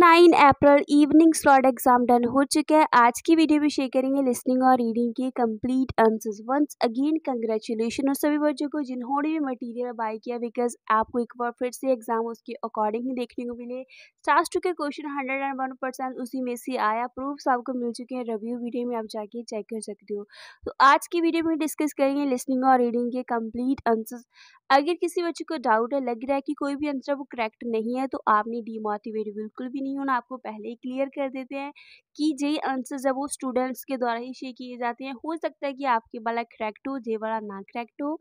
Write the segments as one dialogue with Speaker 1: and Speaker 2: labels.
Speaker 1: nine April evening slot exam done हो चुका है आज की वीडियो में शेयर करेंगे लिसनिंग और रीडिंग के complete answers once again congratulation और सभी बच्चों को जिन्होंने भी मटेरियल बाय किया बिकॉज आपको एक बार फिर से एग्जाम उसके अकॉर्डिंग ही देखने को मिले टू के question hundred and one percent उसी में से आया प्रूफ्स आपको मिल चुके हैं रिव्यू वीडियो में आप जाके चेक कर सकते हो तो आज की वीडियो में डिस्कस करेंगे लिसनिंग और रीडिंग के कम्प्लीट आंसर्स अगर किसी बच्चे को डाउट है लग रहा है कि कोई भी आंसर वो करेक्ट नहीं है तो आपने डीमोटिवेट बिल्कुल भी नहीं होना आपको पहले ही क्लियर कर देते हैं कि जे आंसर्स है वो स्टूडेंट्स के द्वारा ही शेयर किए जाते हैं हो सकता है कि आपके वाला करेक्ट हो जे वाला ना करेक्ट हो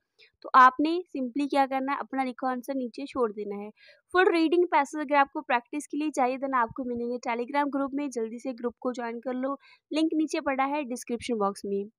Speaker 1: तो आपने सिंपली क्या करना है अपना लिखा आंसर नीचे छोड़ देना है फुल रीडिंग पैसेज अगर आपको प्रैक्टिस के लिए चाहिए देना आपको मिलेंगे टेलीग्राम ग्रुप में जल्दी से ग्रुप को ज्वाइन कर लो लिंक नीचे पड़ा है डिस्क्रिप्शन
Speaker 2: बॉक्स में